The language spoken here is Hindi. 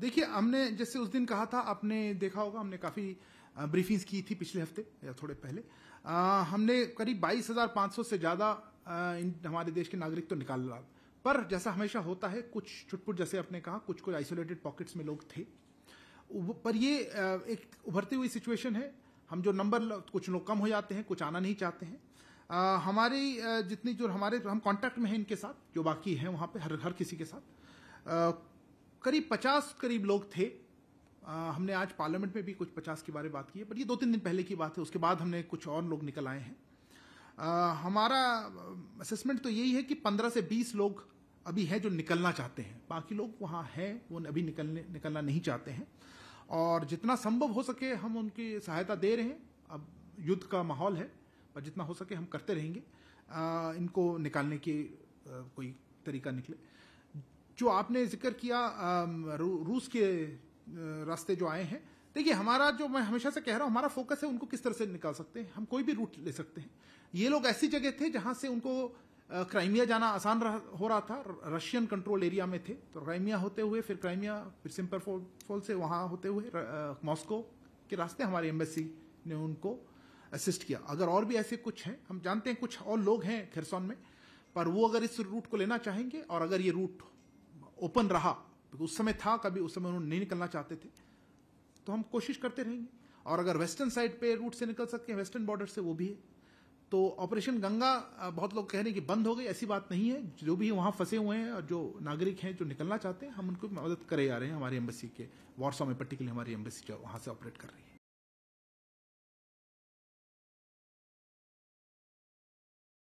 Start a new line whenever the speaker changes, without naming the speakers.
देखिए हमने जैसे उस दिन कहा था आपने देखा होगा हमने काफ़ी ब्रीफिंग्स की थी पिछले हफ्ते या थोड़े पहले आ, हमने करीब 22,500 से ज़्यादा हमारे देश के नागरिक तो निकाल रहा पर जैसा हमेशा होता है कुछ छुटपुट जैसे आपने कहा कुछ कुछ आइसोलेटेड पॉकेट्स में लोग थे पर ये एक उभरती हुई सिचुएशन है हम जो नंबर कुछ लोग कम हो जाते हैं कुछ आना नहीं चाहते हैं आ, जितनी जो हमारे हम कांटेक्ट में हैं इनके साथ जो बाकी हैं वहां पे हर हर किसी के साथ आ, करीब पचास करीब लोग थे आ, हमने आज पार्लियामेंट में भी कुछ पचास के बारे में बात की है पर ये दो तीन दिन पहले की बात है उसके बाद हमने कुछ और लोग निकल आए हैं आ, हमारा असेसमेंट तो यही है कि पंद्रह से बीस लोग अभी हैं जो निकलना चाहते हैं बाकी लोग वहाँ हैं वो अभी निकलने निकलना नहीं चाहते हैं और जितना संभव हो सके हम उनकी सहायता दे रहे हैं अब युद्ध का माहौल है पर जितना हो सके हम करते रहेंगे आ, इनको निकालने की कोई तरीका निकले जो आपने जिक्र किया रू, रूस के रास्ते जो आए हैं देखिए हमारा जो मैं हमेशा से कह रहा हूं हमारा फोकस है उनको किस तरह से निकाल सकते हैं हम कोई भी रूट ले सकते हैं ये लोग ऐसी जगह थे जहां से उनको क्राइमिया जाना आसान रह, हो रहा था रशियन कंट्रोल एरिया में थे तो क्राइमिया होते हुए फिर क्राइमिया फिर सिंपर फॉल से वहां होते हुए मॉस्को के रास्ते हमारी एम्बेसी ने उनको असिस्ट किया अगर और भी ऐसे कुछ हैं हम जानते हैं कुछ और लोग हैं खेरसौन में पर वो अगर इस रूट को लेना चाहेंगे और अगर ये रूट ओपन रहा तो उस समय था कभी उस समय उन्होंने नहीं निकलना चाहते थे तो हम कोशिश करते रहेंगे और अगर वेस्टर्न साइड पे रूट से निकल सकते हैं वेस्टर्न बॉर्डर से वो भी है तो ऑपरेशन गंगा बहुत लोग कह रहे हैं कि बंद हो गई ऐसी बात नहीं है जो भी वहां फंसे हुए हैं और जो नागरिक हैं जो निकलना चाहते हैं हम उनको मदद करे जा रहे हैं हमारी एम्बेसी के वार्सा में पर्टिकुलर हमारी एम्बेसी वहां से ऑपरेट कर रही है